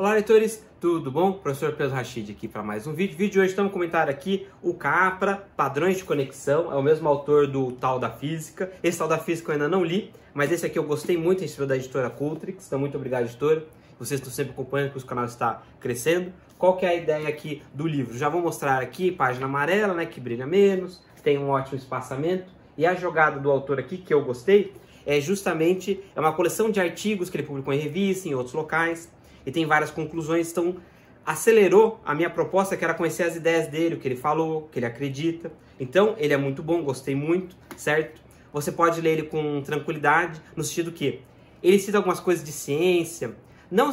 Olá, leitores! Tudo bom? Professor Pedro Rachid aqui para mais um vídeo. Vídeo de hoje estamos comentando aqui o CAPRA, Padrões de Conexão, é o mesmo autor do Tal da Física. Esse Tal da Física eu ainda não li, mas esse aqui eu gostei muito, esse é cima da editora Cultrix, então muito obrigado, editora. Vocês estão sempre acompanhando que o canal está crescendo. Qual que é a ideia aqui do livro? Já vou mostrar aqui, página amarela, né, que brilha menos, tem um ótimo espaçamento. E a jogada do autor aqui, que eu gostei, é justamente é uma coleção de artigos que ele publicou em revista, em outros locais, e tem várias conclusões, então acelerou a minha proposta, que era conhecer as ideias dele, o que ele falou, o que ele acredita. Então, ele é muito bom, gostei muito, certo? Você pode ler ele com tranquilidade, no sentido que ele cita algumas coisas de ciência, não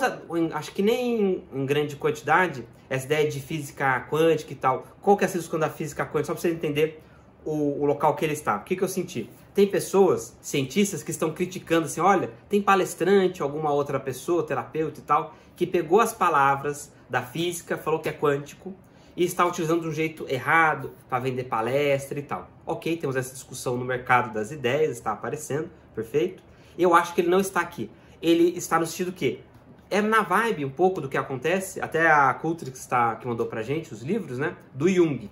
acho que nem em grande quantidade, essa ideia de física quântica e tal. Qual que é a quando da física quântica? Só para você entender o, o, local que ele está. O que, que eu senti? Tem pessoas, cientistas, que estão criticando assim: olha, tem palestrante, alguma outra pessoa, terapeuta e tal, que pegou as palavras da física, falou que é quântico e está utilizando de um jeito errado para vender palestra e tal. Ok, temos essa discussão no mercado das ideias, está aparecendo, perfeito. Eu acho que ele não está aqui. Ele está no sentido que é na vibe um pouco do que acontece, até a Cultrix está, que mandou pra gente os livros, né? Do Jung.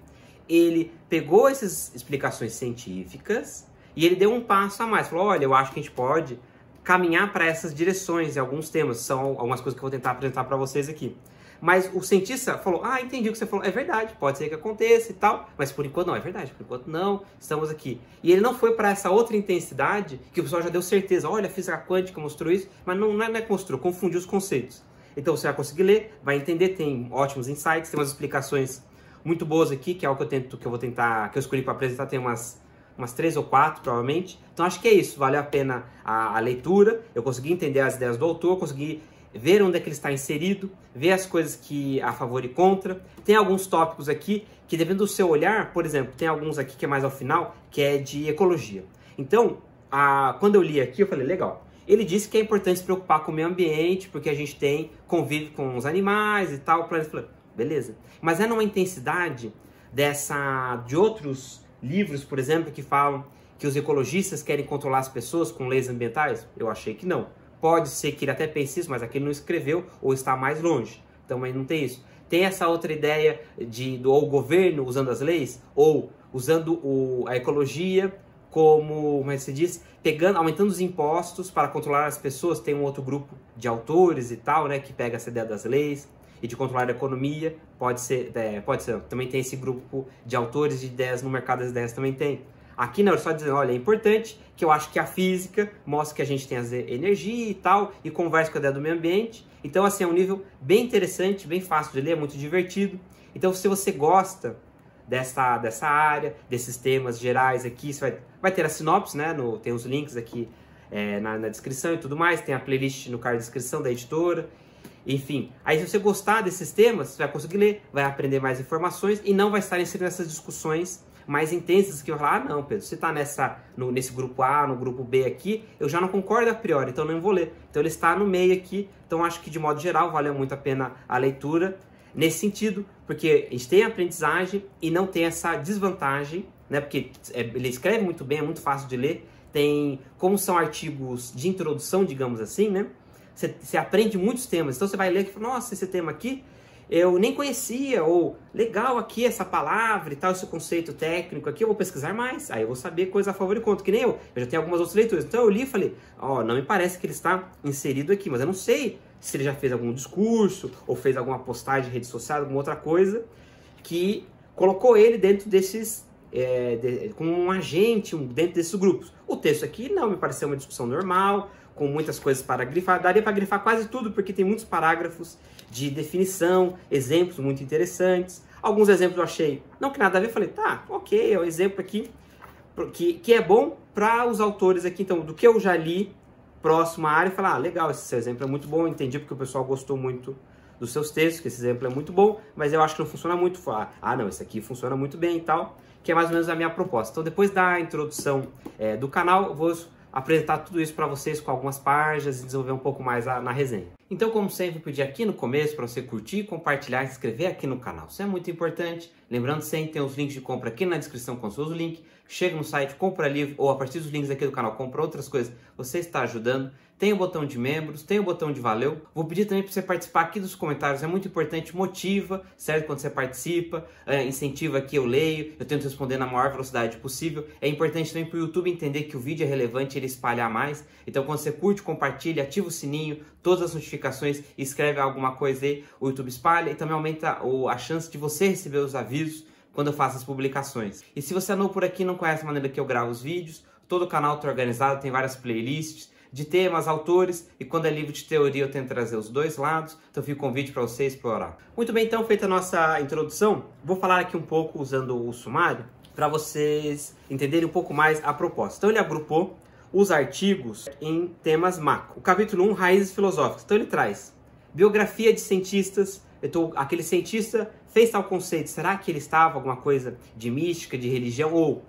Ele pegou essas explicações científicas e ele deu um passo a mais, falou: olha, eu acho que a gente pode caminhar para essas direções em alguns temas, são algumas coisas que eu vou tentar apresentar para vocês aqui. Mas o cientista falou: Ah, entendi o que você falou, é verdade, pode ser que aconteça e tal, mas por enquanto não, é verdade, por enquanto não, estamos aqui. E ele não foi para essa outra intensidade que o pessoal já deu certeza: olha, física quântica mostrou isso, mas não, é, não é construiu, confundiu os conceitos. Então você vai conseguir ler, vai entender, tem ótimos insights, tem umas explicações muito boas aqui, que é o que eu tento, que eu vou tentar, que eu escolhi para apresentar, tem umas umas três ou quatro, provavelmente. Então acho que é isso, valeu a pena a, a leitura. Eu consegui entender as ideias do autor, consegui ver onde é que ele está inserido, ver as coisas que a favor e contra. Tem alguns tópicos aqui que, dependendo do seu olhar, por exemplo, tem alguns aqui que é mais ao final, que é de ecologia. Então, a, quando eu li aqui, eu falei, legal. Ele disse que é importante se preocupar com o meio ambiente, porque a gente tem convive com os animais e tal. O planeta falou, beleza. Mas é numa intensidade dessa de outros livros, por exemplo, que falam que os ecologistas querem controlar as pessoas com leis ambientais? Eu achei que não. Pode ser que ele até pense isso, mas aquele não escreveu ou está mais longe. Então aí não tem isso. Tem essa outra ideia de do ou o governo usando as leis ou usando o, a ecologia como, como é se diz, pegando, aumentando os impostos para controlar as pessoas. Tem um outro grupo de autores e tal, né, que pega essa ideia das leis e de controlar a economia. Pode ser, é, pode ser. Também tem esse grupo de autores de ideias no mercado das ideias também tem. Aqui não, é só dizendo, olha, é importante que eu acho que a física mostra que a gente tem as energia e tal, e conversa com a ideia do meio ambiente. Então, assim, é um nível bem interessante, bem fácil de ler, é muito divertido. Então, se você gosta dessa, dessa área, desses temas gerais aqui. Você vai, vai ter a sinopse, né? No, tem os links aqui é, na, na, descrição e tudo mais. Tem a playlist no card de descrição da editora. Enfim, aí se você gostar desses temas, você vai conseguir ler, vai aprender mais informações e não vai estar inserido nessas discussões mais intensas que eu falar, ah não, Pedro, você está nessa, no, nesse grupo A, no grupo B aqui, eu já não concordo a priori, então não vou ler. Então ele está no meio aqui, então acho que de modo geral valeu muito a pena a leitura nesse sentido, porque a gente tem aprendizagem e não tem essa desvantagem, né? Porque é, ele escreve muito bem, é muito fácil de ler, tem como são artigos de introdução, digamos assim, né? Você, você aprende muitos temas, então você vai ler e fala, nossa, esse tema aqui eu nem conhecia, ou legal aqui essa palavra e tal, esse conceito técnico aqui, eu vou pesquisar mais, aí eu vou saber coisa a favor e contra, que nem eu, eu já tenho algumas outras leituras, então eu li e falei, ó, oh, não me parece que ele está inserido aqui, mas eu não sei se ele já fez algum discurso ou fez alguma postagem em rede social, alguma outra coisa, que colocou ele dentro desses. É, de, com um agente um, dentro desses grupos. O texto aqui não me pareceu uma discussão normal, com muitas coisas para grifar. Daria para grifar quase tudo, porque tem muitos parágrafos de definição, exemplos muito interessantes. Alguns exemplos eu achei, não que nada a ver, falei, tá, ok, é um exemplo aqui que, que é bom para os autores aqui, então, do que eu já li próxima área e falar, ah, legal, esse exemplo é muito bom, entendi porque o pessoal gostou muito dos seus textos, que esse exemplo é muito bom, mas eu acho que não funciona muito. Falar, ah, não, esse aqui funciona muito bem e tal, que é mais ou menos a minha proposta. Então, depois da introdução é, do canal, vou apresentar tudo isso para vocês com algumas páginas e desenvolver um pouco mais a, na resenha. Então, como sempre, eu pedi aqui no começo para você curtir, compartilhar e se inscrever aqui no canal. Isso é muito importante. Lembrando sempre, tem os links de compra aqui na descrição com o link. Chega no site, compra livro ou a partir dos links aqui do canal, compra outras coisas. Você está ajudando. Tem o botão de membros, tem o botão de valeu. Vou pedir também para você participar aqui dos comentários. É muito importante, motiva, certo? Quando você participa, é, incentiva que eu leio, eu tento responder na maior velocidade possível. É importante também para o YouTube entender que o vídeo é relevante, ele espalhar mais. Então, quando você curte, compartilha, ativa o sininho, todas as notificações notificações, escreve alguma coisa aí, o YouTube espalha e também aumenta a chance de você receber os avisos quando eu faço as publicações. E se você é novo por aqui não conhece a maneira que eu gravo os vídeos, todo o canal está organizado, tem várias playlists de temas, autores, e quando é livro de teoria eu tento trazer os dois lados, então fica o convite para você explorar. Muito bem, então, feita a nossa introdução, vou falar aqui um pouco usando o sumário para vocês entenderem um pouco mais a proposta. Então ele agrupou os artigos em temas macro. O capítulo 1, Raízes Filosóficas. Então ele traz biografia de cientistas. Então, aquele cientista fez tal conceito. Será que ele estava alguma coisa de mística, de religião? Ou,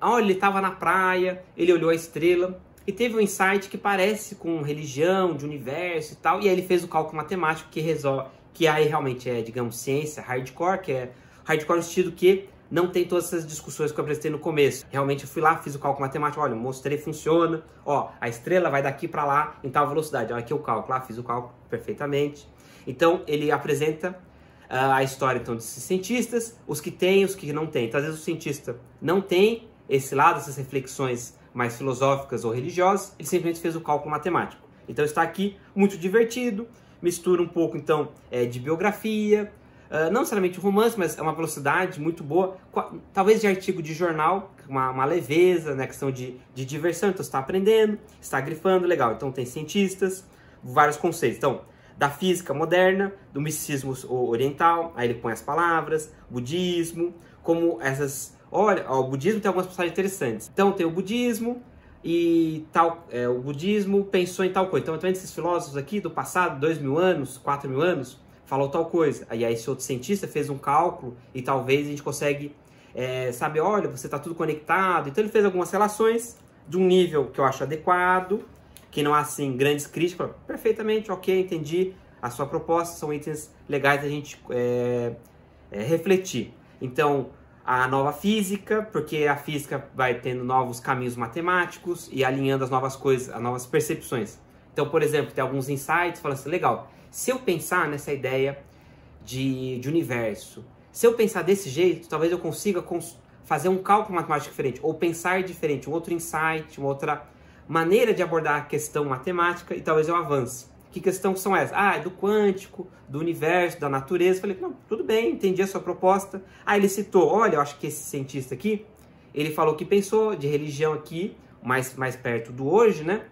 olha, ele estava na praia, ele olhou a estrela e teve um insight que parece com religião, de universo e tal. E aí ele fez o cálculo matemático que resolve, que aí realmente é, digamos, ciência hardcore, que é hardcore no sentido que não tem todas essas discussões que eu apresentei no começo. Realmente eu fui lá, fiz o cálculo matemático, olha, mostrei, funciona, ó, a estrela vai daqui para lá em tal velocidade. Olha aqui o cálculo, lá ah, fiz o cálculo perfeitamente. Então ele apresenta uh, a história então desses cientistas, os que têm, os que não têm. Então, às vezes o cientista não tem esse lado, essas reflexões mais filosóficas ou religiosas, ele simplesmente fez o cálculo matemático. Então está aqui muito divertido, mistura um pouco então é, de biografia, ah, não necessariamente romance, mas é uma velocidade muito boa, talvez de artigo de jornal, uma, uma leveza, né, questão de, de diversão, então você está aprendendo, está grifando, legal. Então tem cientistas, vários conceitos. Então, da física moderna, do misticismo oriental, aí ele põe as palavras, budismo, como essas... Olha, ó, o budismo tem algumas passagens interessantes. Então tem o budismo, e tal, é, o budismo pensou em tal coisa. Então, eu esses filósofos aqui do passado, dois mil anos, quatro mil anos, falou tal coisa. Aí esse outro cientista fez um cálculo e talvez a gente consegue é, saber, olha, você está tudo conectado. Então ele fez algumas relações de um nível que eu acho adequado, que não há assim grandes críticas. Perfeitamente, ok, entendi a sua proposta, são itens legais a gente é, é, refletir. Então, a nova física, porque a física vai tendo novos caminhos matemáticos e alinhando as novas coisas, as novas percepções. Então, por exemplo, tem alguns insights, fala assim, legal, se eu pensar nessa ideia de, de universo, se eu pensar desse jeito, talvez eu consiga fazer um cálculo matemático diferente, ou pensar diferente, um outro insight, uma outra maneira de abordar a questão matemática e talvez eu avance. Que questão são essas? Ah, é do quântico, do universo, da natureza. Falei, não, tudo bem, entendi a sua proposta. Ah, ele citou, olha, eu acho que esse cientista aqui, ele falou que pensou de religião aqui, mais, mais perto do hoje, né?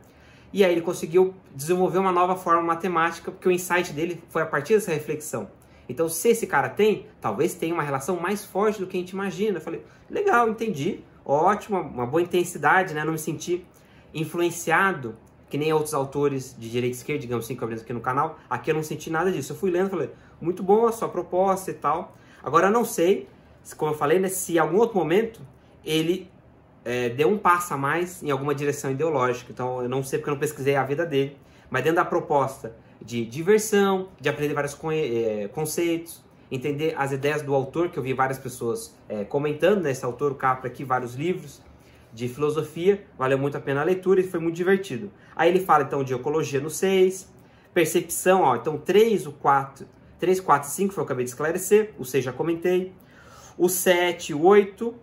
E aí ele conseguiu desenvolver uma nova forma matemática, porque o insight dele foi a partir dessa reflexão. Então, se esse cara tem, talvez tenha uma relação mais forte do que a gente imagina. Eu falei, legal, entendi, ótimo, uma boa intensidade, né? Não me senti influenciado, que nem outros autores de direita e esquerda, digamos assim, que eu aqui no canal. Aqui eu não senti nada disso. Eu fui lendo e falei, muito bom a sua proposta e tal. Agora, eu não sei, como eu falei, né, se em algum outro momento ele é, deu um passo a mais em alguma direção ideológica. Então, eu não sei porque eu não pesquisei a vida dele, mas dentro da proposta de diversão, de aprender vários é, conceitos, entender as ideias do autor, que eu vi várias pessoas é, comentando, né, esse autor, o Capra, aqui, vários livros de filosofia, valeu muito a pena a leitura e foi muito divertido. Aí ele fala, então, de ecologia no 6, percepção, ó, então 3, o 4, 3, 4 5 foi o que eu acabei de esclarecer, o 6 já comentei, o 7, o 8,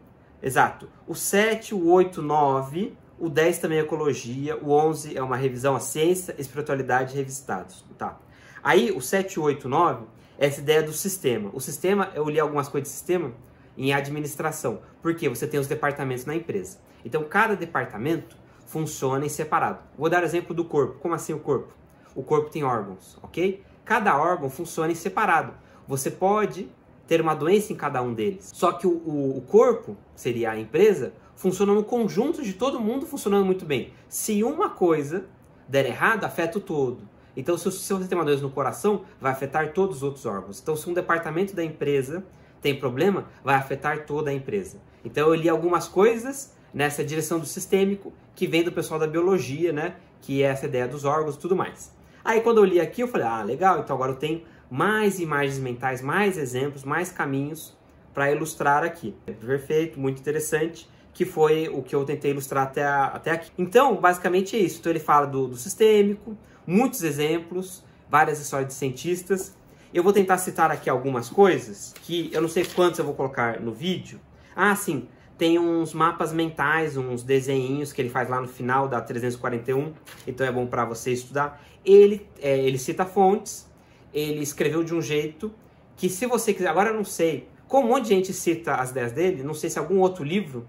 Exato. O 7, o 8, 9, o 10 também é ecologia, o 11 é uma revisão à ciência, espiritualidade e revistados. Tá. Aí o 7, 8, 9 é essa ideia do sistema. O sistema, eu li algumas coisas de sistema em administração, porque você tem os departamentos na empresa. Então cada departamento funciona em separado. Vou dar exemplo do corpo. Como assim o corpo? O corpo tem órgãos, ok? Cada órgão funciona em separado. Você pode ter uma doença em cada um deles. Só que o, o, corpo, seria a empresa, funciona no conjunto de todo mundo funcionando muito bem. Se uma coisa der errado, afeta o todo. Então, se, se você tem uma doença no coração, vai afetar todos os outros órgãos. Então, se um departamento da empresa tem problema, vai afetar toda a empresa. Então, eu li algumas coisas nessa direção do sistêmico, que vem do pessoal da biologia, né? Que é essa ideia dos órgãos e tudo mais. Aí, quando eu li aqui, eu falei, ah, legal, então agora eu tenho mais imagens mentais, mais exemplos, mais caminhos para ilustrar aqui. É perfeito, muito interessante, que foi o que eu tentei ilustrar até, a, até aqui. Então, basicamente é isso. Então, ele fala do, do sistêmico, muitos exemplos, várias histórias de cientistas. Eu vou tentar citar aqui algumas coisas que eu não sei quantos eu vou colocar no vídeo. Ah, sim, tem uns mapas mentais, uns desenhinhos que ele faz lá no final da 341, então é bom para você estudar. Ele, é, ele cita fontes, ele escreveu de um jeito que se você quiser, agora eu não sei, como um monte de gente cita as ideias dele, não sei se algum outro livro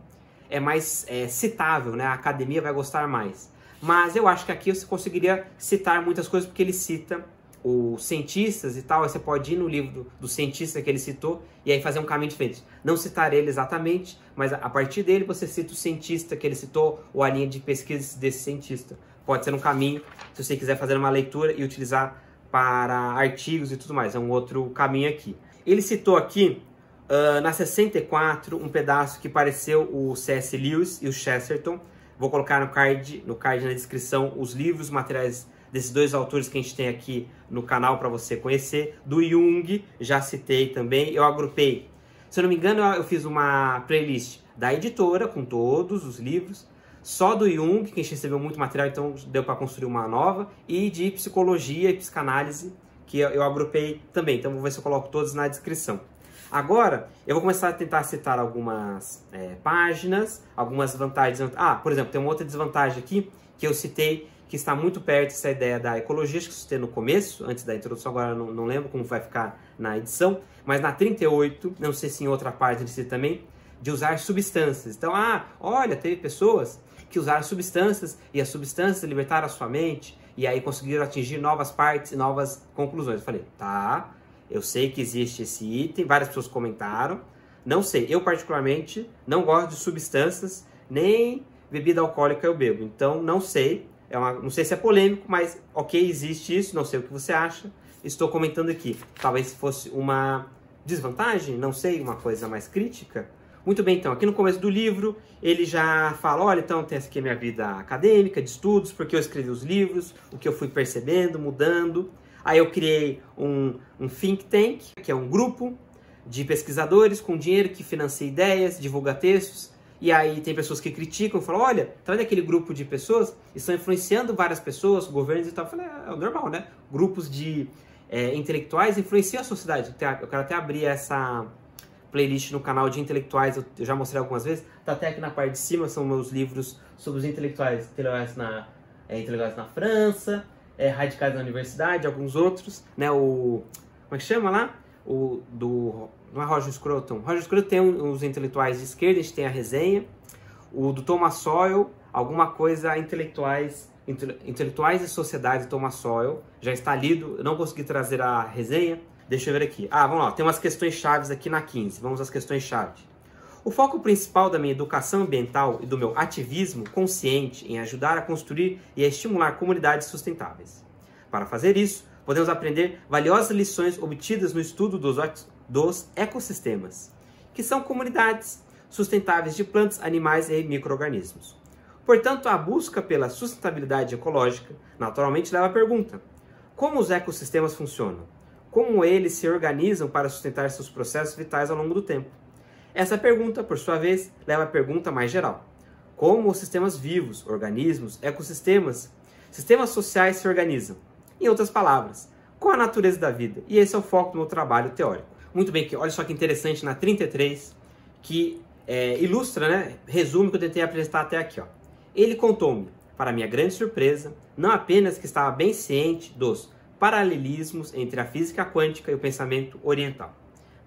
é mais é, citável, né? A academia vai gostar mais. Mas eu acho que aqui você conseguiria citar muitas coisas porque ele cita os cientistas e tal, aí você pode ir no livro do, do cientista que ele citou e aí fazer um caminho diferente. Não citar ele exatamente, mas a, a partir dele você cita o cientista que ele citou ou a linha de pesquisa desse cientista. Pode ser um caminho, se você quiser fazer uma leitura e utilizar para artigos e tudo mais, é um outro caminho aqui. Ele citou aqui, uh, na 64, um pedaço que pareceu o C.S. Lewis e o Chesterton. Vou colocar no card, no card na descrição os livros, materiais desses dois autores que a gente tem aqui no canal para você conhecer. Do Jung, já citei também, eu agrupei. Se eu não me engano, eu fiz uma playlist da editora com todos os livros só do Jung, que a gente recebeu muito material, então deu para construir uma nova, e de psicologia e psicanálise, que eu, agrupei também. Então vou ver se eu coloco todos na descrição. Agora, eu vou começar a tentar citar algumas é, páginas, algumas vantagens. Ah, por exemplo, tem uma outra desvantagem aqui que eu citei, que está muito perto dessa ideia da ecologia que eu citei no começo, antes da introdução, agora não, não lembro como vai ficar na edição, mas na 38, não sei se em outra página ele também, de usar substâncias. Então, ah, olha, teve pessoas que usaram substâncias e as substâncias libertaram a sua mente e aí conseguiram atingir novas partes e novas conclusões. Eu falei, tá, eu sei que existe esse item, várias pessoas comentaram. Não sei, eu particularmente não gosto de substâncias, nem bebida alcoólica eu bebo. Então não sei, é uma, não sei se é polêmico, mas ok, existe isso, não sei o que você acha. Estou comentando aqui. Talvez fosse uma desvantagem, não sei, uma coisa mais crítica, muito bem, então, aqui no começo do livro, ele já fala: olha, então, tem essa aqui é minha vida acadêmica, de estudos, porque eu escrevi os livros, o que eu fui percebendo, mudando. Aí eu criei um, um think tank, que é um grupo de pesquisadores com dinheiro que financia ideias, divulga textos. E aí tem pessoas que criticam, falam, olha, tá vendo aquele grupo de pessoas? Estão influenciando várias pessoas, governos e tal. Eu falei, é, é normal, né? Grupos de é, intelectuais influenciam a sociedade. Eu quero até abrir essa playlist no canal de intelectuais, eu já mostrei algumas vezes, tá até aqui na parte de cima, são meus livros sobre os intelectuais, intelectuais na, é, intelectuais na França, é, radicais na universidade, alguns outros, né, o, como é que chama lá? O do, não é Roger Scruton, Roger Scruton tem os intelectuais de esquerda, a gente tem a resenha, o do Thomas Sowell, alguma coisa intelectuais Intelectuais e Sociedade Thomas Sowell, já está lido, eu não consegui trazer a resenha, Deixa eu ver aqui. Ah, vamos lá. Tem umas questões chaves aqui na 15. Vamos às questões chave. O foco principal da minha educação ambiental e do meu ativismo consciente em ajudar a construir e a estimular comunidades sustentáveis. Para fazer isso, podemos aprender valiosas lições obtidas no estudo dos, dos ecossistemas, que são comunidades sustentáveis de plantas, animais e micro-organismos. Portanto, a busca pela sustentabilidade ecológica naturalmente leva à pergunta: como os ecossistemas funcionam? como eles se organizam para sustentar seus processos vitais ao longo do tempo. Essa pergunta, por sua vez, leva à pergunta mais geral: como os sistemas vivos, organismos, ecossistemas, sistemas sociais se organizam? Em outras palavras, qual a natureza da vida? E esse é o foco do meu trabalho teórico. Muito bem, olha só que interessante na 33, que é, ilustra, né, resume o que eu tentei apresentar até aqui. Ó. Ele contou-me, para minha grande surpresa, não apenas que estava bem ciente dos paralelismos entre a física quântica e o pensamento oriental,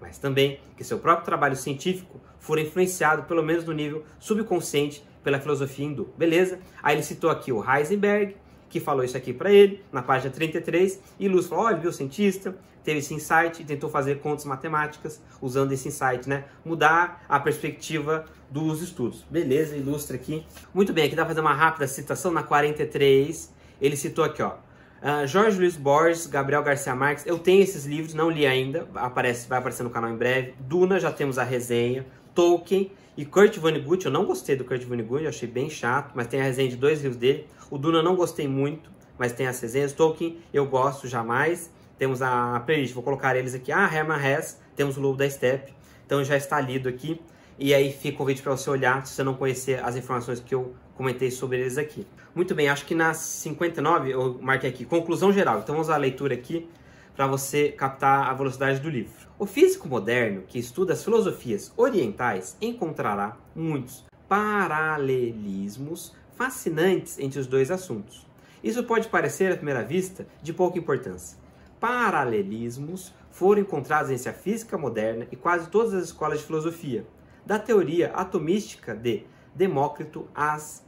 mas também que seu próprio trabalho científico fora influenciado, pelo menos no nível subconsciente, pela filosofia hindu. Beleza? Aí ele citou aqui o Heisenberg, que falou isso aqui para ele, na página 33, e Luz falou, olha, viu, cientista, teve esse insight e tentou fazer contas matemáticas usando esse insight, né? Mudar a perspectiva dos estudos. Beleza, ilustra aqui. Muito bem, aqui dá para fazer uma rápida citação na 43, ele citou aqui, ó, ah, Jorge Luiz Borges, Gabriel Garcia Marques, eu tenho esses livros, não li ainda, aparece, vai aparecer no canal em breve. Duna, já temos a resenha. Tolkien e Kurt Vonnegut, eu não gostei do Kurt Vonnegut, eu achei bem chato, mas tem a resenha de dois livros dele. O Duna não gostei muito, mas tem as resenhas. Tolkien eu gosto jamais. Temos a playlist, vou colocar eles aqui. Ah, Herman Hess, temos o Lobo da Steppe, então já está lido aqui. E aí fica o convite para você olhar, se você não conhecer as informações que eu comentei sobre eles aqui. Muito bem, acho que na 59 eu marquei aqui conclusão geral. Então vamos à leitura aqui para você captar a velocidade do livro. O físico moderno que estuda as filosofias orientais encontrará muitos paralelismos fascinantes entre os dois assuntos. Isso pode parecer à primeira vista de pouca importância. Paralelismos foram encontrados entre a física moderna e quase todas as escolas de filosofia, da teoria atomística de Demócrito às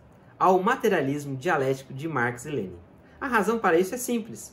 ao materialismo dialético de Marx e Lenin. A razão para isso é simples.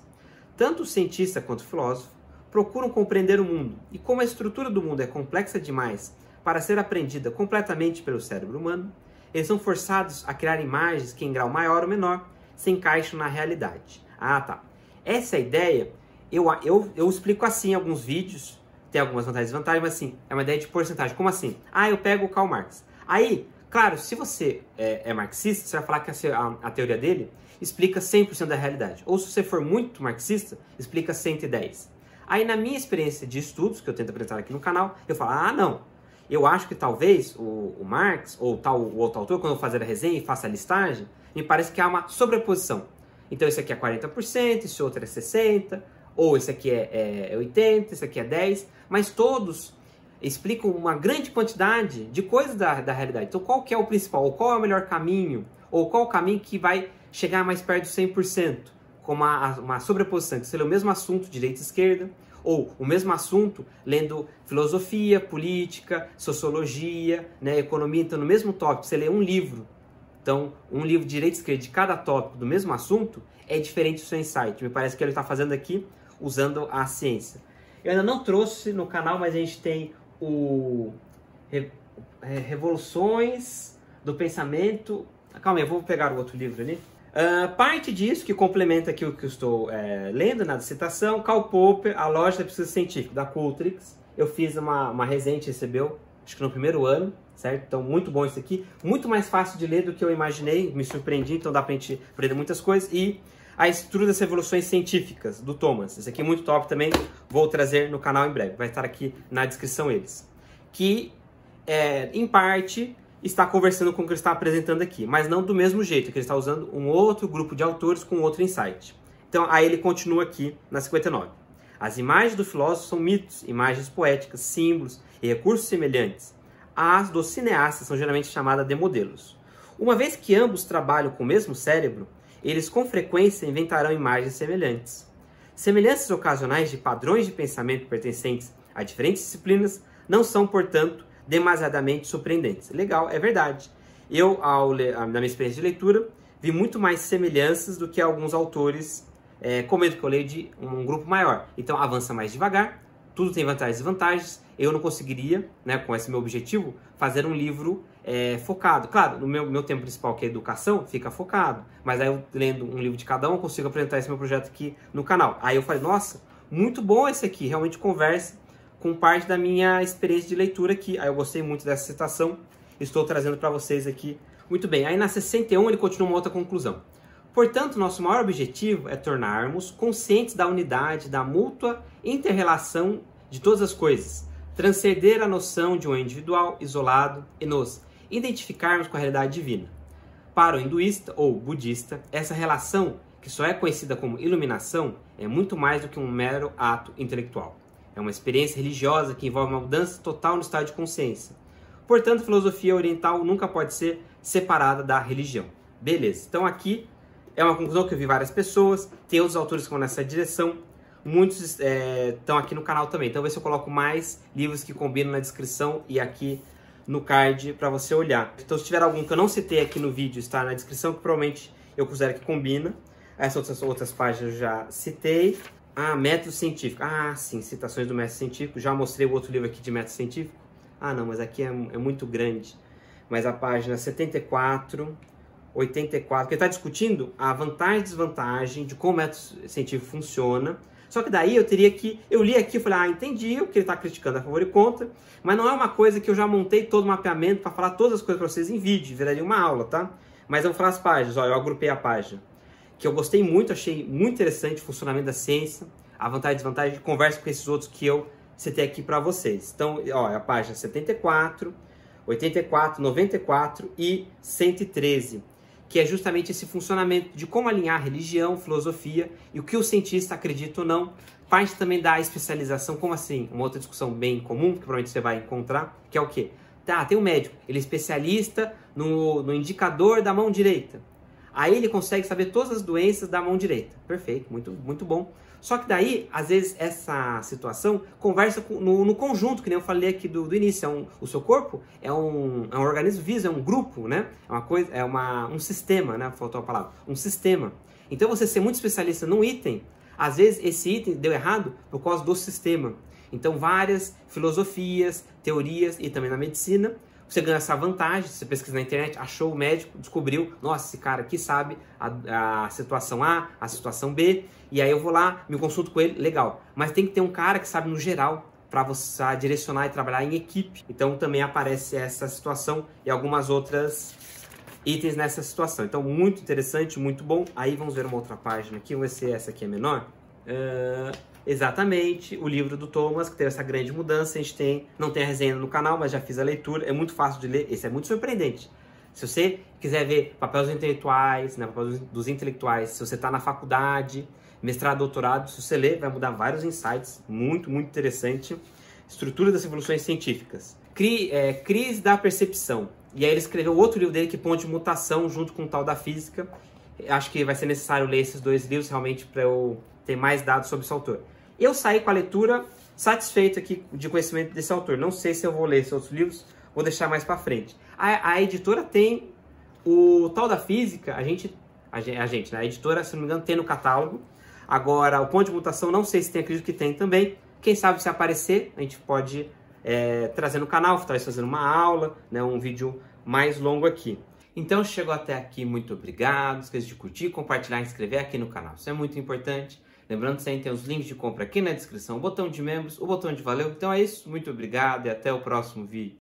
Tanto o cientista quanto o filósofo procuram compreender o mundo, e como a estrutura do mundo é complexa demais para ser aprendida completamente pelo cérebro humano, eles são forçados a criar imagens que, em grau maior ou menor, se encaixam na realidade. Ah, tá. Essa é ideia eu, eu, eu explico assim em alguns vídeos, tem algumas vantagens e desvantagens, mas assim, é uma ideia de porcentagem. Como assim? Ah, eu pego o Karl Marx. Aí, Claro, se você é, é marxista, você vai falar que a, a, a teoria dele explica 100% da realidade. Ou se você for muito marxista, explica 110. Aí na minha experiência de estudos, que eu tento apresentar aqui no canal, eu falo, ah, não, eu acho que talvez o, o Marx ou tal o outro autor, quando eu fazer a resenha e faça a listagem, me parece que há uma sobreposição. Então esse aqui é 40%, esse outro é 60%, ou esse aqui é, é, é 80%, esse aqui é 10%, mas todos explicam uma grande quantidade de coisas da, da realidade. Então, qual que é o principal? Ou qual é o melhor caminho? Ou qual o caminho que vai chegar mais perto do 100%? Com uma, uma sobreposição, que seria o mesmo assunto, direita e esquerda, ou o mesmo assunto, lendo filosofia, política, sociologia, né, economia, então no mesmo tópico, você lê um livro, então um livro de direita e esquerda de cada tópico do mesmo assunto, é diferente do seu insight. Me parece que ele está fazendo aqui usando a ciência. Eu ainda não trouxe no canal, mas a gente tem o Re, é, Revoluções do Pensamento. Ah, calma aí, eu vou pegar o outro livro ali. Uh, parte disso, que complementa aqui o que eu estou é, lendo na citação, Karl Popper, A Loja da Pesquisa Científica, da Cultrix. Eu fiz uma, uma resenha, recebeu, acho que no primeiro ano, certo? Então, muito bom isso aqui. Muito mais fácil de ler do que eu imaginei, me surpreendi, então dá pra gente aprender muitas coisas. E a estrutura das revoluções científicas, do Thomas. Esse aqui é muito top também, vou trazer no canal em breve, vai estar aqui na descrição eles. Que, é, em parte, está conversando com o que ele está apresentando aqui, mas não do mesmo jeito, que ele está usando um outro grupo de autores com outro insight. Então, aí ele continua aqui na 59. As imagens do filósofo são mitos, imagens poéticas, símbolos e recursos semelhantes. As dos cineastas são geralmente chamadas de modelos. Uma vez que ambos trabalham com o mesmo cérebro, eles com frequência inventarão imagens semelhantes. Semelhanças ocasionais de padrões de pensamento pertencentes a diferentes disciplinas não são, portanto, demasiadamente surpreendentes. Legal, é verdade. Eu, ao, na minha experiência de leitura, vi muito mais semelhanças do que alguns autores é, comento que eu leio de um grupo maior. Então avança mais devagar, tudo tem vantagens e desvantagens. Eu não conseguiria, né, com esse meu objetivo, fazer um livro é, focado. Claro, no meu, meu tempo principal, que é educação, fica focado. Mas aí eu lendo um livro de cada um, consigo apresentar esse meu projeto aqui no canal. Aí eu falei, nossa, muito bom esse aqui, realmente conversa com parte da minha experiência de leitura aqui. Aí eu gostei muito dessa citação, estou trazendo para vocês aqui. Muito bem, aí na 61 ele continua uma outra conclusão. Portanto, nosso maior objetivo é tornarmos conscientes da unidade, da mútua interrelação de todas as coisas, transcender a noção de um individual isolado e nos identificarmos com a realidade divina. Para o hinduísta ou budista, essa relação, que só é conhecida como iluminação, é muito mais do que um mero ato intelectual. É uma experiência religiosa que envolve uma mudança total no estado de consciência. Portanto, a filosofia oriental nunca pode ser separada da religião. Beleza, então aqui é uma conclusão que eu vi várias pessoas, tem outros autores que vão nessa direção, muitos estão eh, é, aqui no canal também. Então, vê se eu coloco mais livros que combinam na descrição e aqui no card para você olhar. Então se tiver algum que eu não citei aqui no vídeo, está na descrição, que provavelmente eu considero que combina. Essas outras, outras páginas eu já citei. Ah, método científico. Ah, sim, citações do método científico. Já mostrei o outro livro aqui de método científico. Ah, não, mas aqui é, é muito grande. Mas a página 74, 84, que está discutindo a vantagem e desvantagem de como o método científico funciona só que daí eu teria que. Eu li aqui e falei, ah, entendi o que ele está criticando a favor e contra, mas não é uma coisa que eu já montei todo o mapeamento para falar todas as coisas para vocês em vídeo, viraria uma aula, tá? Mas eu vou falar as páginas, olha, eu agrupei a página. Que eu gostei muito, achei muito interessante o funcionamento da ciência, a vantagem e desvantagem, conversa com esses outros que eu citei aqui para vocês. Então, olha, é a página 74, 84, 94 e 113 que é justamente esse funcionamento de como alinhar religião, filosofia e o que o cientista acredita ou não. Parte também da especialização, como assim? Uma outra discussão bem comum, que provavelmente você vai encontrar, que é o quê? Tá, tem um médico, ele é especialista no, no indicador da mão direita. Aí ele consegue saber todas as doenças da mão direita. Perfeito, muito, muito bom. Só que daí, às vezes, essa situação conversa com, no, no, conjunto, que nem eu falei aqui do, do início. É um, o seu corpo é um, é um organismo viso, é um grupo, né? É uma coisa, é uma, um sistema, né? Faltou a palavra. Um sistema. Então você ser muito especialista num item, às vezes esse item deu errado por causa do sistema. Então várias filosofias, teorias e também na medicina você ganha essa vantagem, você pesquisa na internet, achou o médico, descobriu, nossa, esse cara aqui sabe a, a situação A, a situação B, e aí eu vou lá, me consulto com ele, legal. Mas tem que ter um cara que sabe no geral para você direcionar e trabalhar em equipe. Então também aparece essa situação e algumas outras itens nessa situação. Então muito interessante, muito bom. Aí vamos ver uma outra página aqui, vamos ver se essa aqui é menor. Uh... Exatamente, o livro do Thomas, que teve essa grande mudança, a gente tem, não tem a resenha no canal, mas já fiz a leitura, é muito fácil de ler, esse é muito surpreendente. Se você quiser ver papéis intelectuais, né, papéis dos intelectuais, se você está na faculdade, mestrado, doutorado, se você ler, vai mudar vários insights, muito, muito interessante. Estrutura das Revoluções Científicas. Cri, é, Crise da Percepção. E aí ele escreveu outro livro dele que põe de mutação junto com o tal da física, Acho que vai ser necessário ler esses dois livros realmente para eu ter mais dados sobre esse autor. Eu saí com a leitura satisfeito aqui de conhecimento desse autor. Não sei se eu vou ler esses outros livros, vou deixar mais para frente. A, a, editora tem o tal da física, a gente, a, a gente, né? a editora, se não me engano, tem no catálogo. Agora, o ponto de mutação, não sei se tem, acredito que tem também. Quem sabe se aparecer, a gente pode é, trazer no canal, talvez fazendo uma aula, né? um vídeo mais longo aqui. Então, chegou até aqui, muito obrigado. Não esqueça de curtir, compartilhar e inscrever aqui no canal. Isso é muito importante. Lembrando que você tem os links de compra aqui na descrição, o botão de membros, o botão de valeu. Então é isso, muito obrigado e até o próximo vídeo.